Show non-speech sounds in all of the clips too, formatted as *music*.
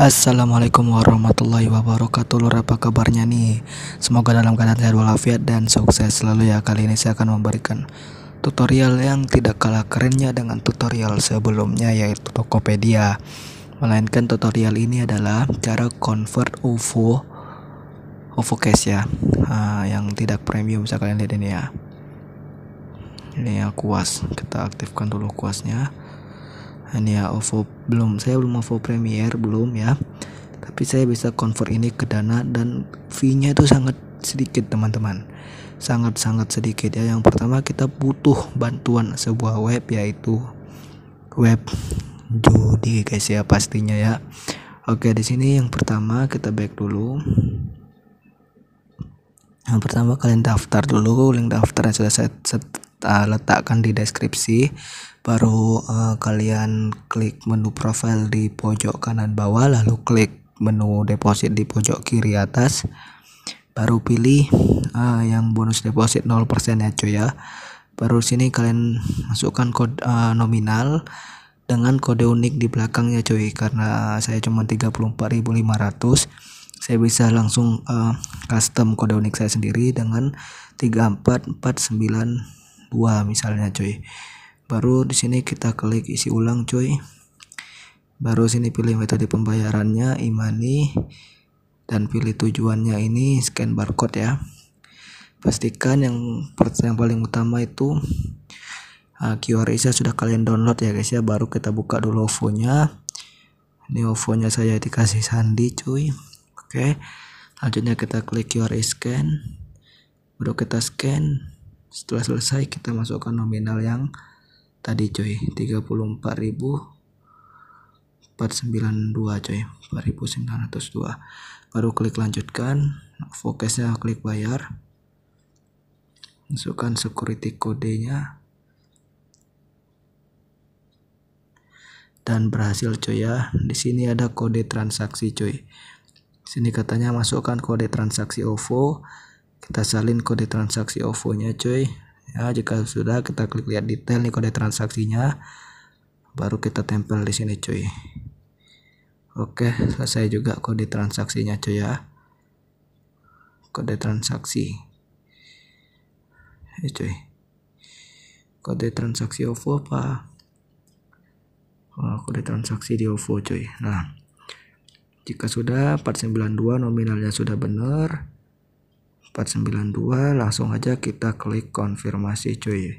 Assalamualaikum warahmatullahi wabarakatuh Lur apa kabarnya nih Semoga dalam keadaan sehat walafiat dan sukses selalu ya Kali ini saya akan memberikan tutorial yang tidak kalah kerennya dengan tutorial sebelumnya yaitu Tokopedia Melainkan tutorial ini adalah cara convert UFO UFO case ya nah, Yang tidak premium bisa kalian lihat ini ya Ini ya kuas Kita aktifkan dulu kuasnya hanya OVO belum saya belum OVO Premier belum ya tapi saya bisa convert ini ke dana dan fee-nya itu sangat sedikit teman-teman sangat-sangat sedikit ya yang pertama kita butuh bantuan sebuah web yaitu web judi guys ya pastinya ya Oke, di sini yang pertama kita back dulu. Yang pertama kalian daftar dulu, link daftar yang sudah saya, set letakkan di deskripsi baru uh, kalian klik menu profile di pojok kanan bawah lalu klik menu deposit di pojok kiri atas baru pilih uh, yang bonus deposit 0% ya cuy ya baru sini kalian masukkan kode uh, nominal dengan kode unik di belakangnya cuy karena saya cuma 34.500 saya bisa langsung uh, custom kode unik saya sendiri dengan 34495 2 misalnya cuy baru di sini kita klik isi ulang cuy baru sini pilih metode pembayarannya imani e dan pilih tujuannya ini scan barcode ya pastikan yang yang paling utama itu uh, ah, QR ISA sudah kalian download ya guys ya baru kita buka dulu OVO-nya ini OVO-nya saya dikasih sandi cuy oke okay. selanjutnya kita klik QR scan baru kita scan setelah selesai kita masukkan nominal yang tadi coy 34.000 492 coy 4902 baru klik lanjutkan fokusnya klik bayar masukkan security kodenya dan berhasil coy ya di sini ada kode transaksi coy sini katanya masukkan kode transaksi OVO kita salin kode transaksi OVO nya cuy ya jika sudah kita klik lihat detail nih kode transaksinya baru kita tempel di sini cuy Oke, selesai juga kode transaksinya cuy ya. Kode transaksi. ya cuy. Kode transaksi OVO apa? Oh, kode transaksi di OVO cuy. Nah, jika sudah 492 nominalnya sudah benar, 492 langsung aja kita klik konfirmasi cuy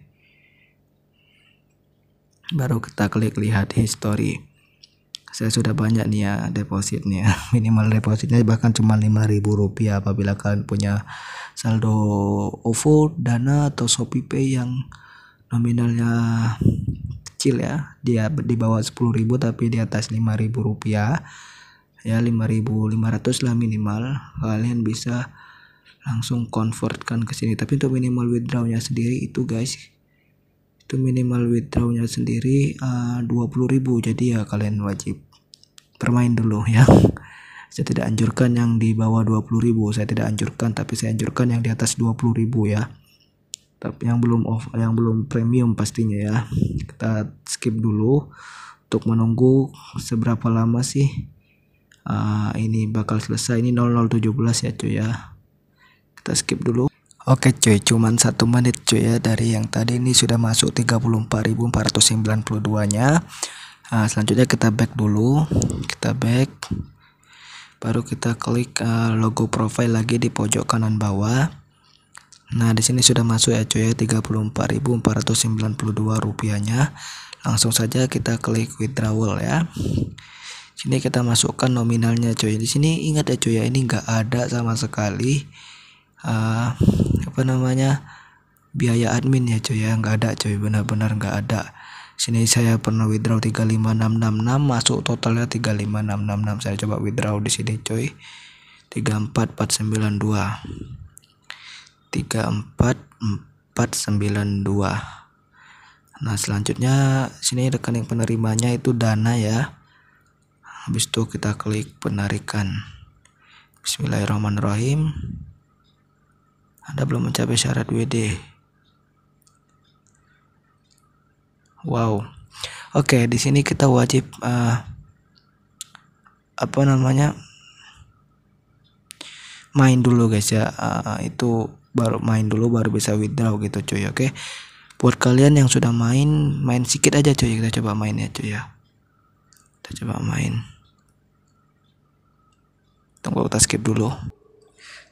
baru kita klik lihat history saya sudah banyak nih ya depositnya *laughs* minimal depositnya bahkan cuma 5000 rupiah apabila kalian punya saldo OVO, Dana atau shopee pay yang nominalnya kecil ya dia di bawah 10.000 tapi di atas 5.000 rupiah ya 5.500 lah minimal kalian bisa langsung convertkan ke sini tapi untuk minimal withdrawnya sendiri itu guys itu minimal withdrawnya sendiri eh, uh, 20.000 jadi ya kalian wajib bermain dulu *laughs* ya saya tidak anjurkan yang di bawah 20.000 saya tidak anjurkan tapi saya anjurkan yang di atas 20.000 ya tapi yang belum off yang belum premium pastinya ya kita skip dulu untuk menunggu seberapa lama sih uh, ini bakal selesai ini 0017 ya cuy ya kita skip dulu Oke cuy, cuman satu menit cuy ya dari yang tadi ini sudah masuk 34.492 nya. Nah, selanjutnya kita back dulu, kita back, baru kita klik uh, logo profile lagi di pojok kanan bawah. Nah di sini sudah masuk ya cuy ya 34.492 rupiahnya. Langsung saja kita klik withdrawal ya sini kita masukkan nominalnya cuy di sini ingat ya cuy ya ini enggak ada sama sekali uh, apa namanya biaya admin ya cuy ya nggak ada cuy benar-benar nggak ada sini saya pernah withdraw 35666 masuk totalnya 35666 saya coba withdraw di sini coy 34492 34492 nah selanjutnya sini rekening penerimanya itu dana ya habis itu kita klik penarikan Bismillahirrahmanirrahim anda belum mencapai syarat WD. Wow. Oke, di sini kita wajib uh, apa namanya? main dulu guys ya. Uh, itu baru main dulu baru bisa withdraw gitu cuy, oke. Okay? Buat kalian yang sudah main, main sedikit aja cuy. Kita coba main ya cuy ya. Kita coba main. Tunggu kita skip dulu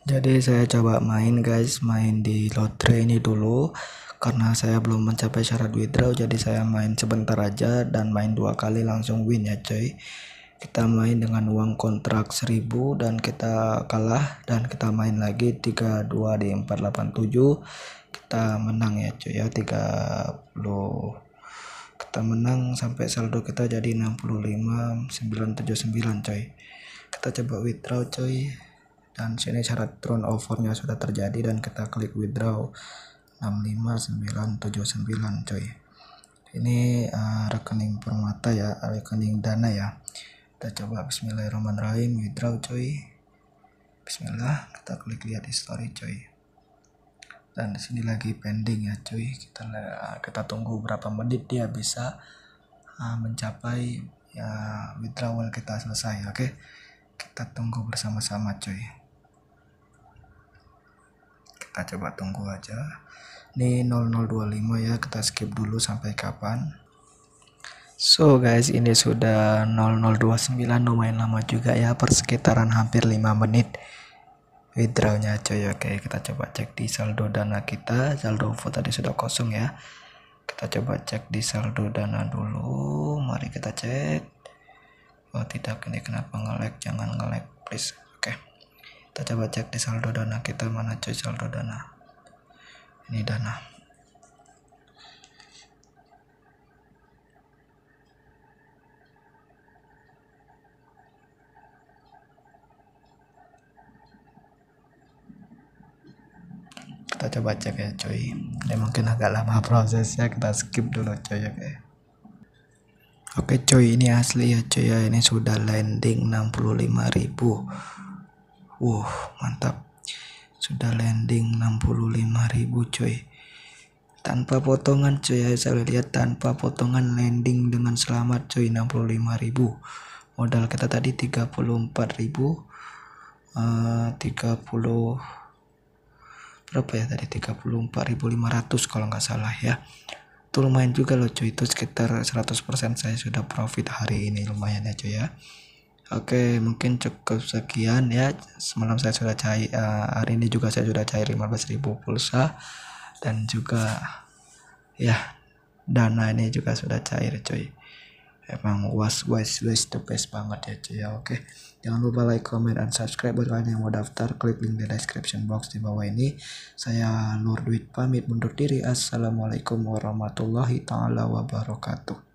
jadi saya coba main guys main di lotre ini dulu karena saya belum mencapai syarat withdraw jadi saya main sebentar aja dan main dua kali langsung win ya coy kita main dengan uang kontrak 1000 dan kita kalah dan kita main lagi 32 di 487 kita menang ya coy ya 30 kita menang sampai saldo kita jadi 65 979 coy kita coba withdraw coy dan sini syarat turn overnya sudah terjadi dan kita klik withdraw 65979 coy ini uh, rekening permata ya rekening dana ya kita coba bismillahirrahmanirrahim withdraw coy bismillah kita klik lihat history coy dan sini lagi pending ya cuy kita eh, kita tunggu berapa menit dia bisa uh, mencapai ya withdrawal kita selesai oke okay? kita tunggu bersama-sama cuy kita ah, coba tunggu aja ini 0025 ya kita skip dulu sampai kapan so guys ini sudah 0029 lumayan lama juga ya persekitaran hampir 5 menit withdrawnya coy oke kita coba cek di saldo dana kita saldo info tadi sudah kosong ya kita coba cek di saldo dana dulu mari kita cek oh tidak ini kenapa ngelag, jangan ngelag please kita coba cek di saldo dana kita mana cuy saldo dana ini dana kita coba cek ya cuy ini mungkin agak lama prosesnya kita skip dulu cuy ya okay. Oke cuy ini asli ya cuy ya ini sudah landing 65.000 Wuh, mantap. Sudah landing 65.000 coy. Tanpa potongan coy, ya, saya lihat tanpa potongan landing dengan selamat coy 65.000. Modal kita tadi 34.000. Uh, 30 berapa ya tadi 34.500 kalau nggak salah ya itu lumayan juga loh cuy itu sekitar 100% saya sudah profit hari ini lumayan ya cuy ya Oke, mungkin cukup sekian ya. Semalam saya sudah cair, uh, eh, hari ini juga saya sudah cair 15.000 pulsa dan juga ya dana ini juga sudah cair cuy. Emang was was was the best banget ya cuy ya. Oke. Jangan lupa like, comment, dan subscribe buat kalian yang mau daftar. Klik link di description box di bawah ini. Saya Nur Duit pamit mundur diri. Assalamualaikum warahmatullahi taala wabarakatuh.